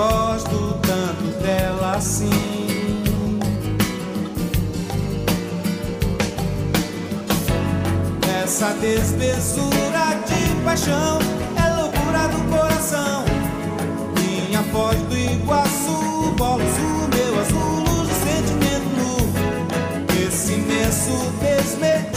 gosto tanto dela assim. Essa desmesura de paixão é loucura do coração. Minha voz do Iguaçu, bolo azul, meu azul, luz do sentimento nu. Esse imenso me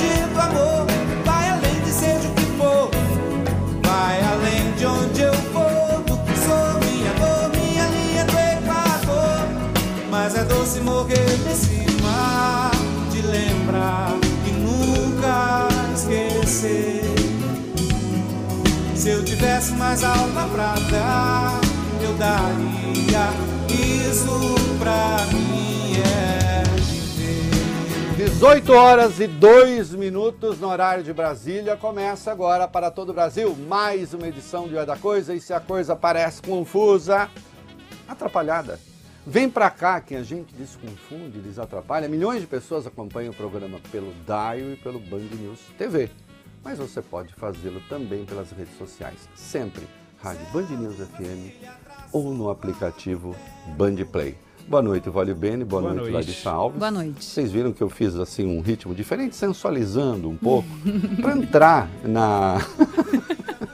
morrer nesse mar, de lembrar e nunca esquecer. Se eu tivesse mais alma pra dar, eu daria isso pra mim. É 18 horas e 2 minutos no horário de Brasília. Começa agora para todo o Brasil mais uma edição de Hora da Coisa. E se a coisa parece confusa, atrapalhada Vem para cá que a gente desconfunde, desatrapalha. Milhões de pessoas acompanham o programa pelo Daio e pelo Band News TV. Mas você pode fazê-lo também pelas redes sociais, sempre Rádio Band News FM ou no aplicativo Band Play. Boa noite, Vale Bene. Boa, Boa noite, noite. Larissa Alves. Boa noite. Vocês viram que eu fiz assim um ritmo diferente, sensualizando um pouco, para entrar na.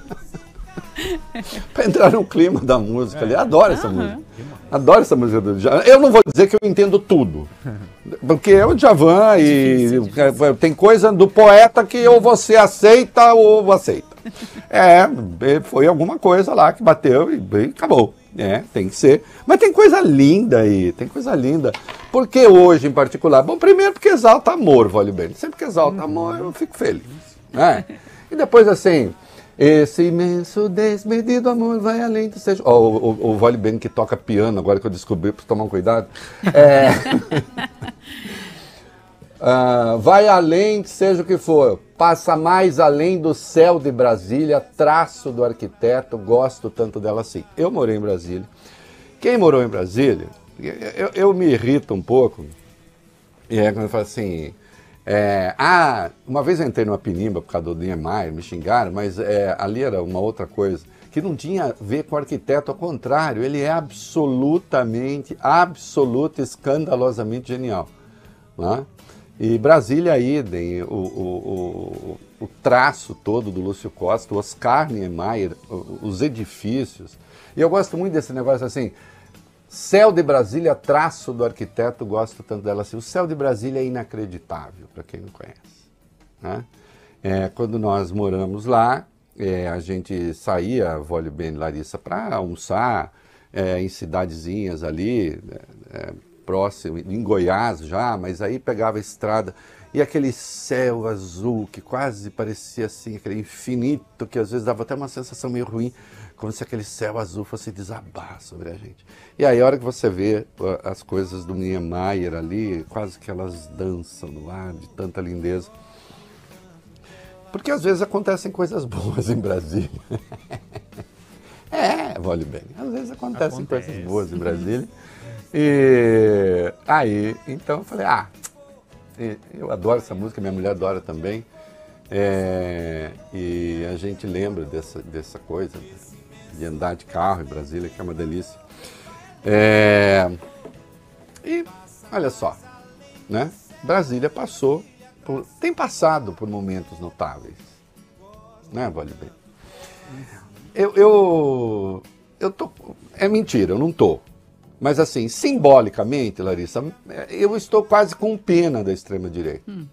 para entrar no clima da música. É. Ele adora essa música. Adoro essa música do Djavan. Eu não vou dizer que eu entendo tudo. Porque é o Djavan e difícil, tem coisa do poeta que ou você aceita ou aceita. É, foi alguma coisa lá que bateu e, e acabou. É, tem que ser. Mas tem coisa linda aí, tem coisa linda. Por que hoje em particular? Bom, primeiro porque exalta amor, vale bem. Sempre que exalta uhum. amor, eu fico feliz. Né? E depois assim esse imenso, desmedido amor vai além do seja. Ó, oh, o, o, o Vale Ben que toca piano, agora que eu descobri, preciso tomar um cuidado. É... ah, vai além, seja o que for. Passa mais além do céu de Brasília, traço do arquiteto, gosto tanto dela assim. Eu morei em Brasília. Quem morou em Brasília, eu, eu me irrito um pouco. E é quando eu falo assim, é, ah, uma vez eu entrei numa pinimba por causa do Niemeyer, me xingaram, mas é, ali era uma outra coisa que não tinha a ver com o arquiteto, ao contrário, ele é absolutamente, absoluta, escandalosamente genial. Né? E Brasília idem, o, o, o, o, traço todo do Lúcio Costa, o Oscar Niemeyer, os edifícios. E eu gosto muito desse negócio assim, Céu de Brasília, traço do arquiteto, gosto tanto dela assim. O Céu de Brasília é inacreditável, para quem não conhece. Né? É, quando nós moramos lá, é, a gente saía, Vólio Ben Larissa, para almoçar é, em cidadezinhas ali, é, é, próximo, em Goiás já, mas aí pegava a estrada e aquele céu azul que quase parecia assim, aquele infinito, que às vezes dava até uma sensação meio ruim, como se aquele céu azul fosse desabar sobre a gente. E aí, a hora que você vê as coisas do Niemeyer ali, quase que elas dançam no ar, de tanta lindeza. Porque às vezes acontecem coisas boas em Brasília. é, vale bem. Às vezes acontecem Acontece. coisas boas em Brasília. E aí, então eu falei, ah, eu adoro essa música, minha mulher adora também. É, e a gente lembra dessa, dessa coisa de andar de carro em Brasília, que é uma delícia. É, e olha só, né? Brasília passou, por, tem passado por momentos notáveis, né, Vale bem. Eu, eu, eu tô, é mentira, eu não tô, mas assim, simbolicamente, Larissa, eu estou quase com pena da extrema-direita. Hum.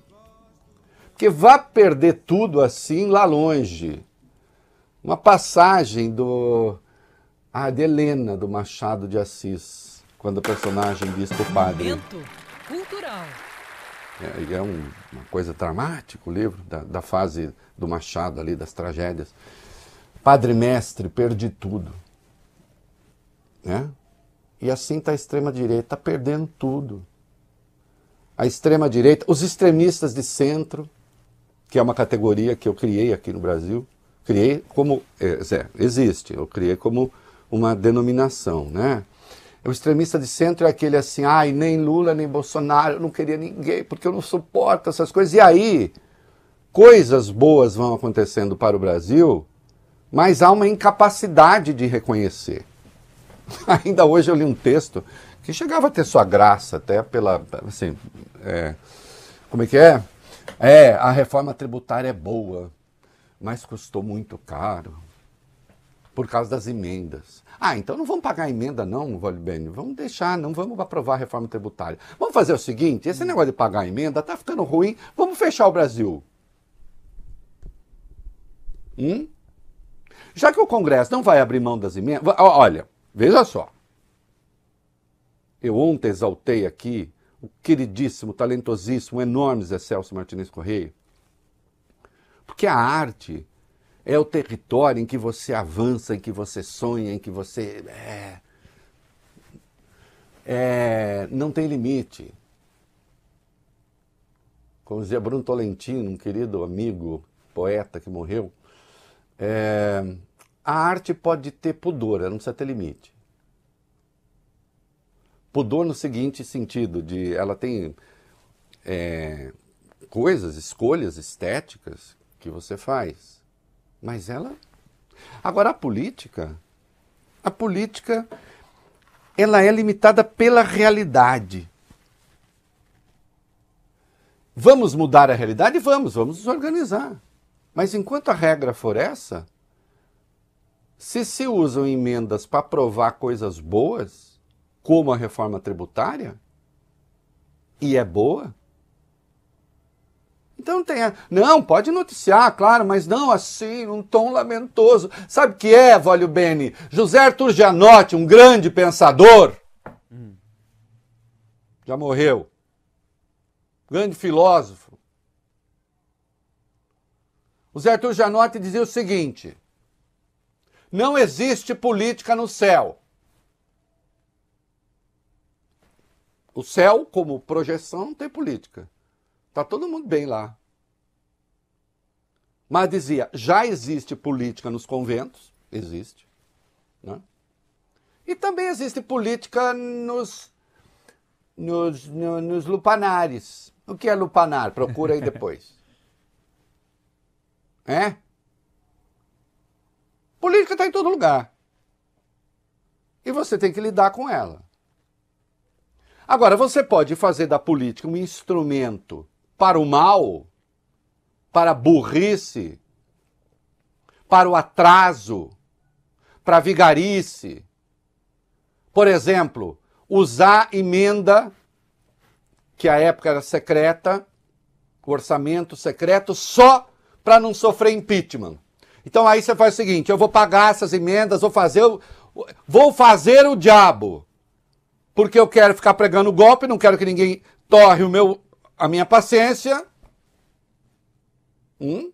Porque vá perder tudo assim lá longe. Uma passagem do. Ah, de Helena, do Machado de Assis, quando o personagem diz para o padre. cultural. É, é um, uma coisa dramática o livro, da, da fase do Machado ali, das tragédias. Padre mestre, perdi tudo. Né? E assim está a extrema-direita, tá perdendo tudo. A extrema-direita, os extremistas de centro, que é uma categoria que eu criei aqui no Brasil, criei como. É, existe, eu criei como uma denominação, né? O extremista de centro é aquele assim, ai, ah, nem Lula, nem Bolsonaro, eu não queria ninguém, porque eu não suporto essas coisas. E aí, coisas boas vão acontecendo para o Brasil, mas há uma incapacidade de reconhecer. Ainda hoje eu li um texto que chegava a ter sua graça, até pela. Assim, é, como é que é? É, a reforma tributária é boa, mas custou muito caro por causa das emendas. Ah, então não vamos pagar emenda não, Valibene, vamos deixar, não vamos aprovar a reforma tributária. Vamos fazer o seguinte, esse negócio de pagar emenda tá ficando ruim, vamos fechar o Brasil. Hum? Já que o Congresso não vai abrir mão das emendas, olha, Veja só. Eu ontem exaltei aqui o queridíssimo, talentosíssimo, enorme Zé Celso Martinez Correia, porque a arte é o território em que você avança, em que você sonha, em que você. É, é, não tem limite. Como dizia Bruno Tolentino, um querido amigo, poeta que morreu, é, a arte pode ter pudor, ela não precisa ter limite. Pudor no seguinte sentido, de ela tem é, coisas, escolhas estéticas que você faz. Mas ela. Agora a política, a política ela é limitada pela realidade. Vamos mudar a realidade? Vamos, vamos nos organizar. Mas enquanto a regra for essa, se se usam emendas para aprovar coisas boas, como a reforma tributária, e é boa, então tem. A... Não, pode noticiar, claro, mas não assim, num tom lamentoso. Sabe o que é, Vólio Bene? José Artur Gianotti, um grande pensador. Hum. Já morreu. Grande filósofo. O Zé Gianotti dizia o seguinte: não existe política no céu. O céu, como projeção, não tem política. Está todo mundo bem lá. Mas dizia, já existe política nos conventos, existe. Né? E também existe política nos, nos, no, nos lupanares. O que é lupanar? Procura aí depois. É? Política está em todo lugar. E você tem que lidar com ela. Agora, você pode fazer da política um instrumento para o mal, para a burrice, para o atraso, para a vigarice. Por exemplo, usar emenda, que à época era secreta, orçamento secreto, só para não sofrer impeachment. Então aí você faz o seguinte: eu vou pagar essas emendas, vou fazer, vou fazer o diabo. Porque eu quero ficar pregando golpe, não quero que ninguém torre o meu, a minha paciência. Hum?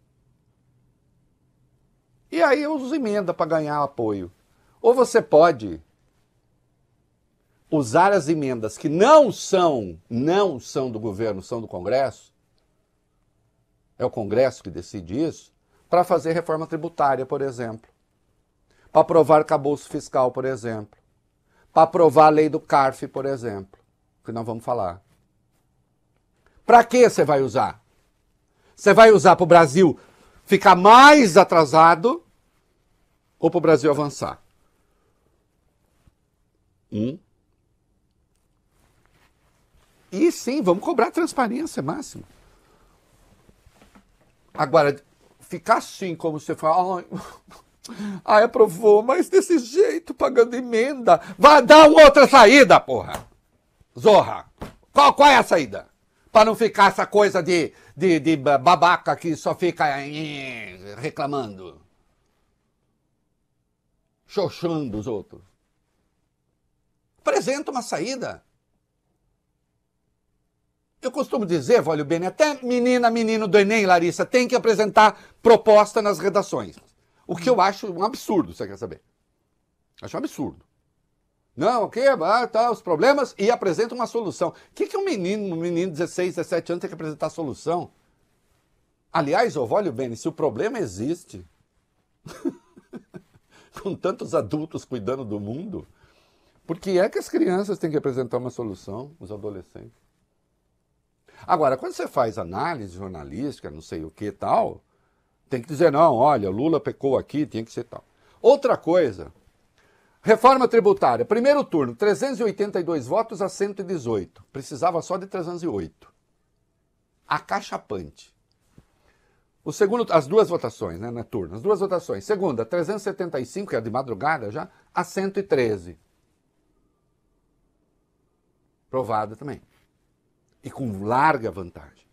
E aí eu uso emenda para ganhar apoio. Ou você pode usar as emendas que não são, não são do governo, são do Congresso. É o Congresso que decide isso para fazer reforma tributária, por exemplo, para aprovar arcabouço fiscal, por exemplo, para aprovar a lei do CARF, por exemplo, que nós vamos falar. Para que você vai usar? Você vai usar para o Brasil ficar mais atrasado ou para o Brasil avançar? Hum? E sim, vamos cobrar transparência máxima. Agora, ficar assim, como você fala. Ai, aprovou, mas desse jeito, pagando emenda. Vai dar outra saída, porra! Zorra! Qual, qual é a saída? Para não ficar essa coisa de, de, de babaca que só fica eh, reclamando. Xoxando os outros. Apresenta uma saída. Eu costumo dizer, Vólio Bene, até menina, menino do Enem, Larissa, tem que apresentar proposta nas redações. O que eu acho um absurdo, você quer saber? Acho um absurdo. Não, ok, ah, tá, os problemas e apresenta uma solução. O que, que um menino, um menino de 16, 17 anos tem que apresentar solução? Aliás, Vólio Bene, se o problema existe, com tantos adultos cuidando do mundo, por que é que as crianças têm que apresentar uma solução, os adolescentes? Agora, quando você faz análise jornalística, não sei o que tal, tem que dizer, não, olha, Lula pecou aqui, tinha que ser tal. Outra coisa, reforma tributária. Primeiro turno, 382 votos a 118. Precisava só de 308. Acachapante. O segundo, as duas votações, né, na turno, as duas votações. Segunda, 375, que é de madrugada já, a 113. Provada também e com larga vantagem.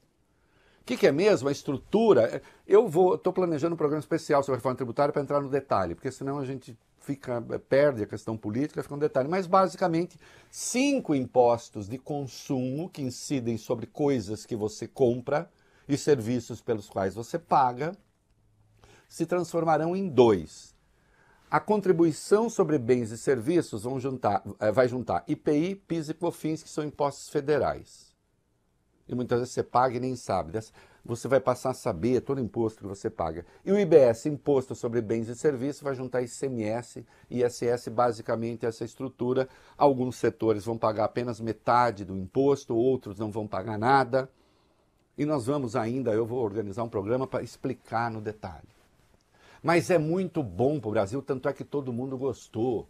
O que, que é mesmo? A estrutura. Eu vou, estou planejando um programa especial sobre a reforma tributária para entrar no detalhe, porque senão a gente fica perde a questão política, fica um detalhe. Mas basicamente cinco impostos de consumo que incidem sobre coisas que você compra e serviços pelos quais você paga se transformarão em dois. A contribuição sobre bens e serviços juntar, eh, vai juntar IPI, PIS e COFINS, que são impostos federais e muitas vezes você paga e nem sabe. Né? Você vai passar a saber todo imposto que você paga. E o IBS, Imposto sobre Bens e Serviços, vai juntar ICMS e ISS, basicamente essa estrutura. Alguns setores vão pagar apenas metade do imposto, outros não vão pagar nada. E nós vamos ainda, eu vou organizar um programa para explicar no detalhe. Mas é muito bom para o Brasil, tanto é que todo mundo gostou.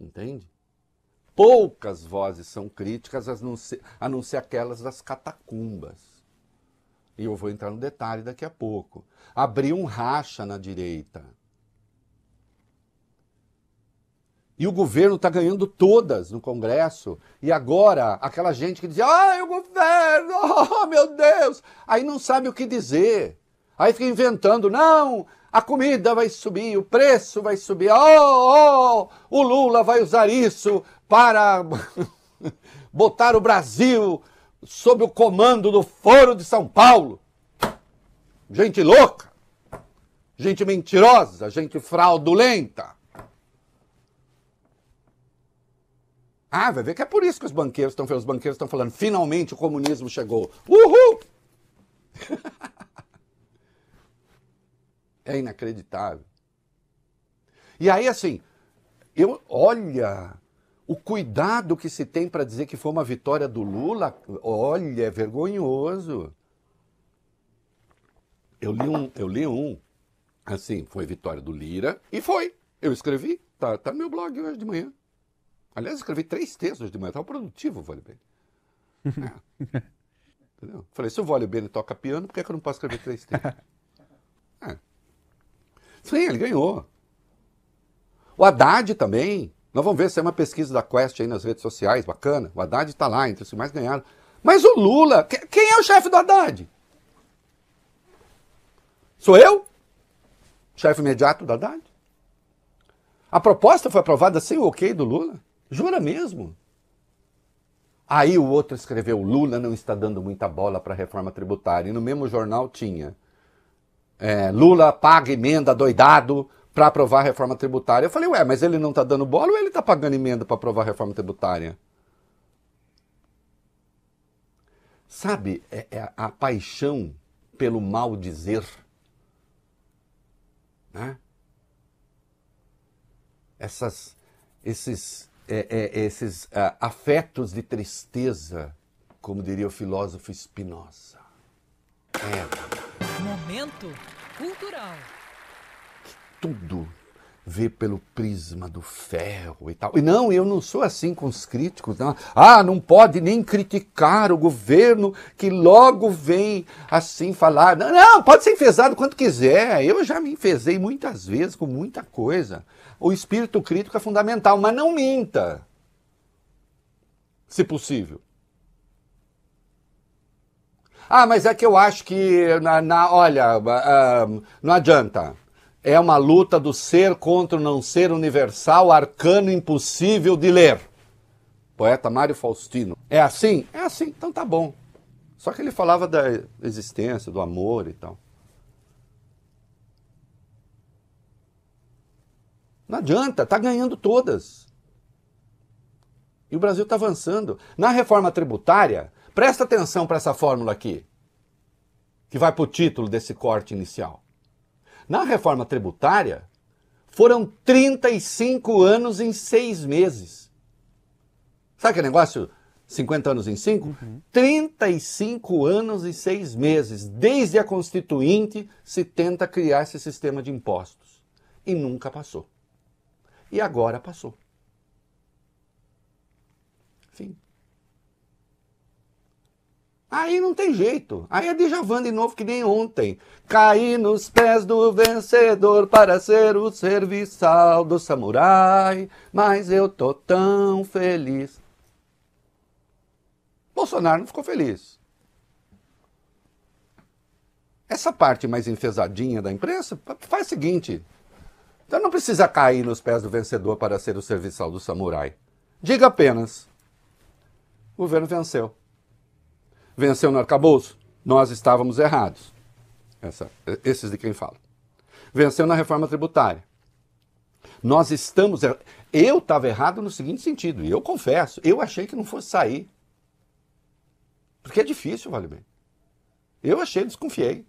Entende? poucas vozes são críticas, a não, ser, a não ser aquelas das catacumbas. E eu vou entrar no detalhe daqui a pouco. Abriu um racha na direita. E o governo está ganhando todas no Congresso. E agora, aquela gente que dizia, ah, o governo, oh, meu Deus, aí não sabe o que dizer. Aí fica inventando, não, a comida vai subir, o preço vai subir, oh, oh o Lula vai usar isso para botar o Brasil sob o comando do Foro de São Paulo. Gente louca, gente mentirosa, gente fraudulenta. Ah, vai ver que é por isso que os banqueiros estão falando. Os banqueiros estão falando, finalmente o comunismo chegou. Uhul! É inacreditável. E aí, assim, eu olha o cuidado que se tem para dizer que foi uma vitória do Lula, olha, é vergonhoso. Eu li um, eu li um, assim, foi vitória do Lira e foi. Eu escrevi, tá, tá no meu blog hoje de manhã. Aliás, escrevi três textos de manhã, estava produtivo, vale bem. É. Entendeu? Falei, se o Vólio Bene toca piano, por que, é que eu não posso escrever três textos? É. Sim, ele ganhou. O Haddad também. Nós vamos ver se é uma pesquisa da Quest aí nas redes sociais, bacana. O Haddad está lá entre os que mais ganharam. Mas o Lula, quem é o chefe do Haddad? Sou eu? Chefe imediato do Haddad? A proposta foi aprovada sem o ok do Lula? Jura mesmo? Aí o outro escreveu: Lula não está dando muita bola para a reforma tributária. E no mesmo jornal tinha: é, Lula paga emenda doidado para aprovar a reforma tributária. Eu falei, ué, mas ele não está dando bola ou ele está pagando emenda para aprovar a reforma tributária? Sabe, é, é a paixão pelo mal dizer, né? Essas, esses, é, é esses é, afetos de tristeza, como diria o filósofo Spinoza. É. Momento cultural. Tudo vê pelo prisma do ferro e tal. E não, eu não sou assim com os críticos. Não. Ah, não pode nem criticar o governo que logo vem assim falar. Não, não, pode ser enfesado quanto quiser. Eu já me enfesei muitas vezes com muita coisa. O espírito crítico é fundamental, mas não minta, se possível. Ah, mas é que eu acho que, na, na olha, uh, não adianta. É uma luta do ser contra o não ser universal, arcano impossível de ler. Poeta Mário Faustino. É assim? É assim, então tá bom. Só que ele falava da existência, do amor e tal. Não adianta, tá ganhando todas. E o Brasil está avançando. Na reforma tributária, Presta atenção para essa fórmula aqui, que vai para o título desse corte inicial. Na reforma tributária, foram 35 anos em seis meses. Sabe que negócio 50 anos em 5? Uhum. 35 anos e 6 meses. Desde a Constituinte se tenta criar esse sistema de impostos. E nunca passou. E agora passou. Fim. Aí não tem jeito. Aí é Djavan de novo que nem ontem. Caí nos pés do vencedor para ser o serviçal do samurai, mas eu tô tão feliz. Bolsonaro não ficou feliz. Essa parte mais enfesadinha da imprensa faz o seguinte: então não precisa cair nos pés do vencedor para ser o serviçal do samurai. Diga apenas: o governo venceu venceu no arcabouço, nós estávamos errados. Essa, esses de quem fala. Venceu na reforma tributária. Nós estamos. Er-, eu estava errado no seguinte sentido, e eu confesso, eu achei que não fosse sair. Porque é difícil, vale bem. Eu achei, desconfiei.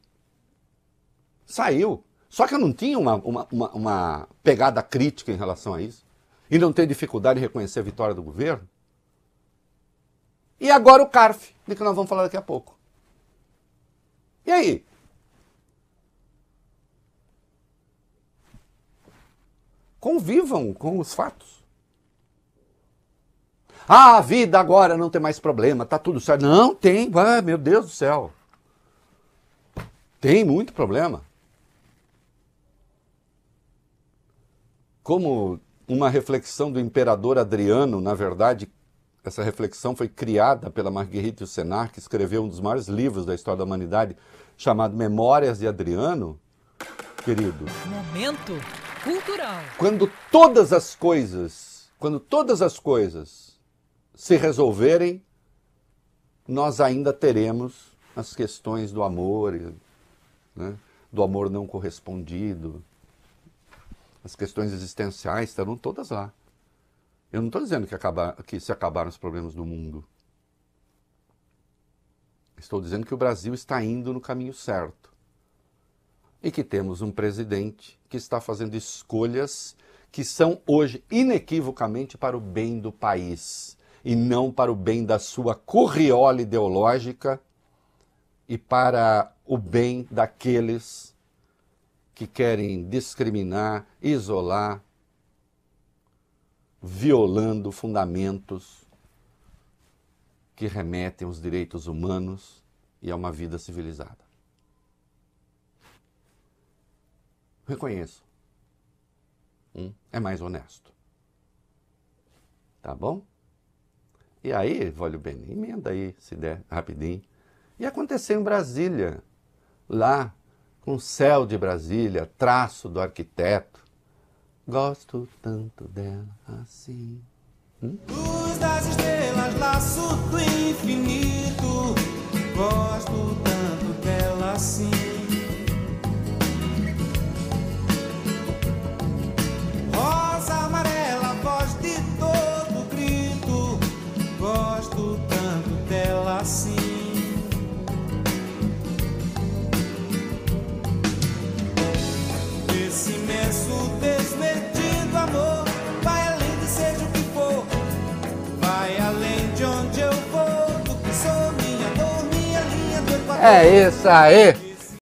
Saiu. Só que eu não tinha uma, uma, uma, uma pegada crítica em relação a isso. E não tenho dificuldade em reconhecer a vitória do governo. E agora o CARF, de que nós vamos falar daqui a pouco. E aí? Convivam com os fatos. Ah, a vida agora não tem mais problema, tá tudo certo. Não tem, ah, meu Deus do céu. Tem muito problema. Como uma reflexão do imperador Adriano, na verdade, essa reflexão foi criada pela Marguerite Senar, que escreveu um dos maiores livros da história da humanidade, chamado Memórias de Adriano, querido. Momento cultural. Quando todas as coisas, quando todas as coisas se resolverem, nós ainda teremos as questões do amor, né? do amor não correspondido, as questões existenciais estarão todas lá. Eu não estou dizendo que, acabar, que se acabaram os problemas do mundo. Estou dizendo que o Brasil está indo no caminho certo. E que temos um presidente que está fazendo escolhas que são hoje inequivocamente para o bem do país e não para o bem da sua corriola ideológica e para o bem daqueles que querem discriminar, isolar, violando fundamentos que remetem aos direitos humanos e a uma vida civilizada. Reconheço. um é mais honesto. Tá bom? E aí, olha bem, emenda aí, se der, rapidinho. E aconteceu em Brasília, lá, com o céu de Brasília, traço do arquiteto Gosto tanto dela assim. Hum? Luz das estrelas, laço do infinito. É isso aí!